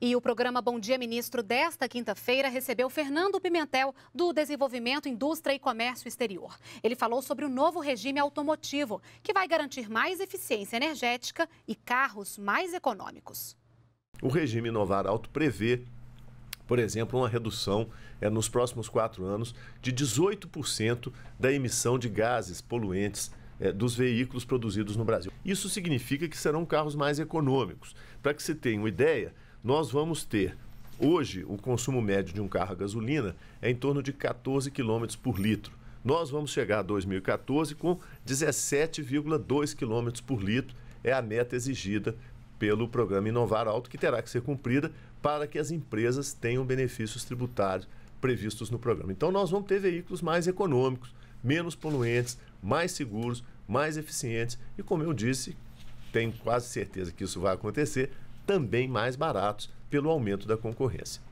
E o programa Bom Dia Ministro desta quinta-feira recebeu Fernando Pimentel, do Desenvolvimento, Indústria e Comércio Exterior. Ele falou sobre o novo regime automotivo, que vai garantir mais eficiência energética e carros mais econômicos. O regime Inovar Auto prevê, por exemplo, uma redução é, nos próximos quatro anos de 18% da emissão de gases poluentes eh, dos veículos produzidos no Brasil. Isso significa que serão carros mais econômicos. Para que se tenha uma ideia, nós vamos ter Hoje, o consumo médio de um carro a gasolina é em torno de 14 km por litro. Nós vamos chegar a 2014 com 17,2 km por litro, é a meta exigida pelo programa Inovar Alto, que terá que ser cumprida para que as empresas tenham benefícios tributários previstos no programa. Então, nós vamos ter veículos mais econômicos, menos poluentes, mais seguros, mais eficientes e, como eu disse, tenho quase certeza que isso vai acontecer, também mais baratos pelo aumento da concorrência.